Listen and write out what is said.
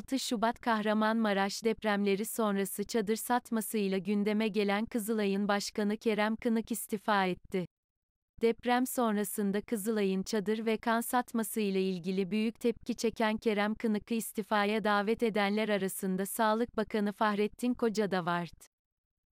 6 Şubat Kahramanmaraş depremleri sonrası çadır satmasıyla gündeme gelen Kızılay'ın başkanı Kerem Kınık istifa etti. Deprem sonrasında Kızılay'ın çadır ve kan satmasıyla ilgili büyük tepki çeken Kerem Kınık'ı istifaya davet edenler arasında Sağlık Bakanı Fahrettin Koca da vardı.